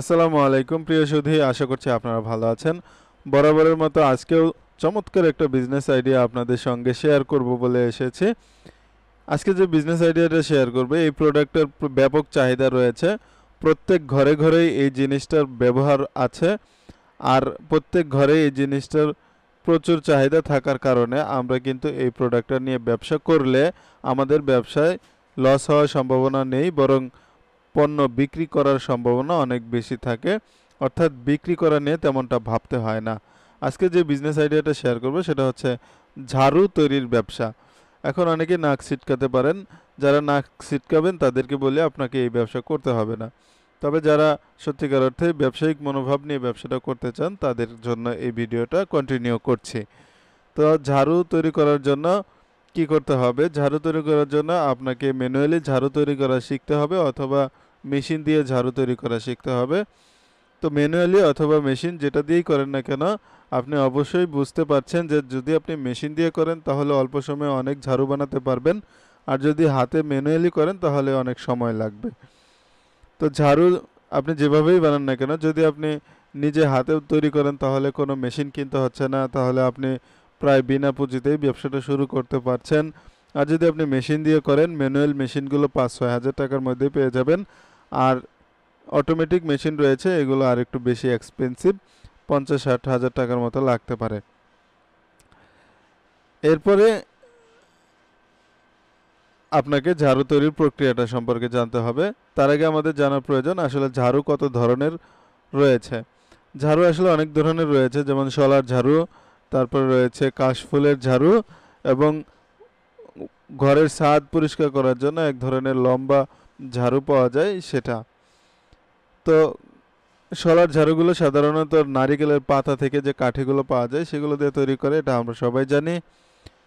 আসসালামু আলাইকুম প্রিয় সুধী আশা করছি আপনারা ভালো আছেন বরাবরের মতো আজকেও চমৎকার একটা বিজনেস আইডিয়া আপনাদের সঙ্গে শেয়ার করব বলে এসেছি আজকে যে বিজনেস আইডিয়াটা শেয়ার করবে এই প্রোডাক্টের ব্যাপক চাহিদা রয়েছে প্রত্যেক ঘরে ঘরেই এই জিনিসটার ব্যবহার আছে আর প্রত্যেক ঘরে এই জিনিসটার প্রচুর চাহিদা থাকার কারণে আমরা কিন্তু এই প্রোডাক্টটা নিয়ে ব্যবসা করলে আমাদের ব্যবসায় লস হওয়ার সম্ভাবনা নেই বরং পণ্য বিক্রি করার সম্ভাবনা অনেক বেশি থাকে অর্থাৎ বিক্রি করা নিয়ে তেমনটা ভাবতে হয় না আজকে যে বিজনেস আইডিয়াটা শেয়ার করবো সেটা হচ্ছে ঝাড়ু তৈরির ব্যবসা এখন অনেকে নাক ছিটকাতে পারেন যারা নাক ছিটকাবেন তাদেরকে বলে আপনাকে এই ব্যবসা করতে হবে না তবে যারা সত্যিকার অর্থে ব্যবসায়িক মনোভাব নিয়ে ব্যবসাটা করতে চান তাদের জন্য এই ভিডিওটা কন্টিনিউ করছি তো ঝাড়ু তৈরি করার জন্য কি করতে হবে ঝাড়ু তৈরি করার জন্য আপনাকে ম্যানুয়ালি ঝাড়ু তৈরি করা শিখতে হবে অথবা মেশিন দিয়ে ঝাড়ু তৈরি করা শিখতে হবে তো ম্যানুয়ালি অথবা মেশিন যেটা দিয়েই করেন না কেন আপনি অবশ্যই বুঝতে পারছেন যে যদি আপনি মেশিন দিয়ে করেন তাহলে অল্প সময়ে অনেক ঝাড়ু বানাতে পারবেন আর যদি হাতে ম্যানুয়ালি করেন তাহলে অনেক সময় লাগবে তো ঝাড়ু আপনি যেভাবেই বানান না কেন যদি আপনি নিজে হাতেও তৈরি করেন তাহলে কোনো মেশিন কিনতে হচ্ছে না তাহলে আপনি প্রায় বিনা পুঁজিতেই ব্যবসাটা শুরু করতে পারছেন আর যদি আপনি মেশিন দিয়ে করেন ম্যানুয়াল মেশিনগুলো পাঁচ ছয় হাজার টাকার মধ্যেই পেয়ে যাবেন আর অটোমেটিক মেশিন রয়েছে এগুলো আর একটু বেশি এক্সপেন্সিভ পঞ্চাশ ষাট হাজার টাকার মতো লাগতে পারে এরপরে আপনাকে ঝাড়ু তৈরির প্রক্রিয়াটা সম্পর্কে জানতে হবে তার আগে আমাদের জানা প্রয়োজন আসলে ঝাড়ু কত ধরনের রয়েছে ঝাড়ু আসলে অনেক ধরনের রয়েছে যেমন সলার ঝাড়ু তারপর রয়েছে কাশফুলের ঝাড়ু এবং ঘরের স্বাদ পরিষ্কার করার জন্য এক ধরনের লম্বা ঝাড়ু পাওয়া যায় সেটা তো শলার ঝাড়ুগুলো সাধারণত নারিকেলের পাতা থেকে যে কাঠিগুলো পাওয়া যায় সেগুলো দিয়ে তৈরি করে এটা আমরা সবাই জানি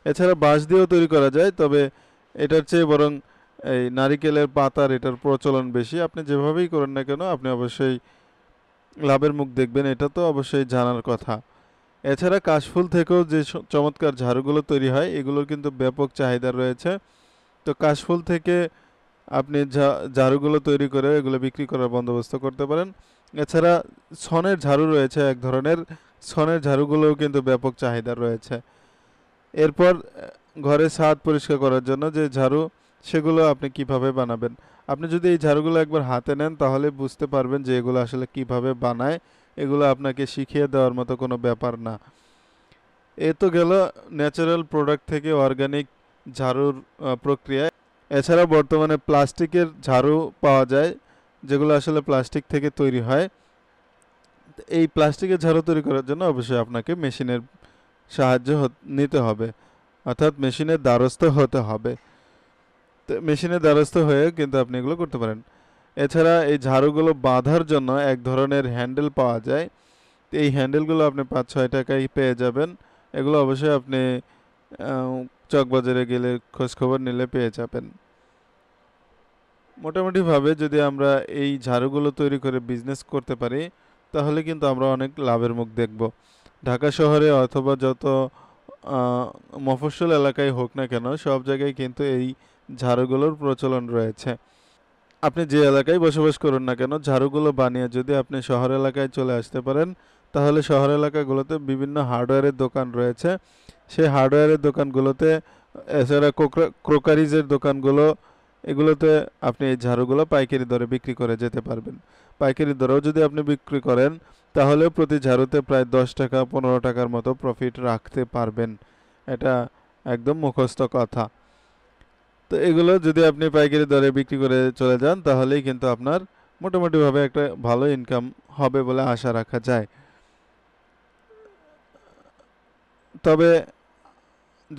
এছাড়া বাঁশ দিয়েও তৈরি করা যায় তবে এটার চেয়ে বরং এই নারিকেলের পাতার এটার প্রচলন বেশি আপনি যেভাবেই করেন না কেন আপনি অবশ্যই লাভের মুখ দেখবেন এটা তো অবশ্যই জানার কথা এছাড়া কাশফুল থেকেও যে চমৎকার ঝাড়ুগুলো তৈরি হয় এগুলোর কিন্তু ব্যাপক চাহিদা রয়েছে তো কাশফুল থেকে আপনি ঝাড়ুগুলো তৈরি করে এগুলো বিক্রি করার বন্দোবস্ত করতে পারেন এছাড়া সনের ঝাড়ু রয়েছে এক ধরনের সনের ঝাড়ুগুলোও কিন্তু ব্যাপক চাহিদা রয়েছে এরপর ঘরে ছাদ পরিষ্কার করার জন্য যে ঝাড়ু সেগুলো আপনি কিভাবে বানাবেন আপনি যদি এই ঝাড়ুগুলো একবার হাতে নেন তাহলে বুঝতে পারবেন যে এগুলো আসলে কিভাবে বানায় এগুলো আপনাকে শিখিয়ে দেওয়ার মতো কোনো ব্যাপার না এ তো গেল ন্যাচারাল প্রোডাক্ট থেকে অর্গানিক ঝাড়ুর প্রক্রিয়ায় এছাড়া বর্তমানে প্লাস্টিকের ঝাড়ু পাওয়া যায় যেগুলো আসলে প্লাস্টিক থেকে তৈরি হয় এই প্লাস্টিকের ঝাড়ু তৈরি করার জন্য অবশ্যই আপনাকে মেশিনের সাহায্য নিতে হবে অর্থাৎ মেশিনের দ্বারস্থ হতে হবে তো মেশিনের দ্বারস্থ হয়ে কিন্তু আপনি এগুলো করতে পারেন এছাড়া এই ঝাড়ুগুলো বাঁধার জন্য এক ধরনের হ্যান্ডেল পাওয়া যায় এই হ্যান্ডেলগুলো আপনি পাঁচ ছয় টাকায় পেয়ে যাবেন এগুলো অবশ্যই আপনি চকবাজারে গেলে খোঁজখবর নিলে পেয়ে যাবেন মোটামুটিভাবে যদি আমরা এই ঝাড়ুগুলো তৈরি করে বিজনেস করতে পারি তাহলে কিন্তু আমরা অনেক লাভের মুখ দেখব ঢাকা শহরে অথবা যত মফস্বল এলাকায় হোক না কেন সব জায়গায় কিন্তু এই ঝাড়ুগুলোর প্রচলন রয়েছে আপনি যে এলাকায় বসবাস করুন না কেন ঝাড়ুগুলো বানিয়ে যদি আপনি শহর এলাকায় চলে আসতে পারেন তাহলে শহর এলাকাগুলোতে বিভিন্ন হার্ডওয়্যারের দোকান রয়েছে সেই হার্ডওয়্যারের দোকানগুলোতে এছাড়া ক্রোকারিজের দোকানগুলো এগুলোতে আপনি এই ঝাড়ুগুলো পাইকারি দরে বিক্রি করে যেতে পারবেন পাইকারি দরেও যদি আপনি বিক্রি করেন তাহলে প্রতি ঝাড়ুতে প্রায় দশ টাকা পনেরো টাকার মতো প্রফিট রাখতে পারবেন এটা একদম মুখস্থ কথা তো এগুলো যদি আপনি পাইকারি দরে বিক্রি করে চলে যান তাহলেই কিন্তু আপনার মোটামুটিভাবে একটা ভালো ইনকাম হবে বলে আশা রাখা যায় তবে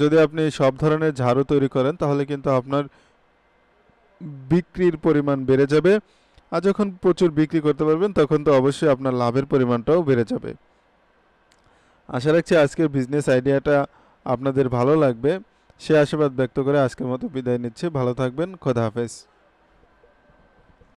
যদি আপনি সব ধরনের ঝাড়ু তৈরি করেন তাহলে কিন্তু আপনার বিক্রির পরিমাণ বেড়ে যাবে আর যখন প্রচুর বিক্রি করতে পারবেন তখন তো অবশ্যই আপনার লাভের পরিমাণটাও বেড়ে যাবে আশা রাখছি আজকের বিজনেস আইডিয়াটা আপনাদের ভালো লাগবে সে আশীর্বাদ ব্যক্ত করে আজকের মতো বিদায় নিচ্ছে ভালো থাকবেন খোদা হাফেজ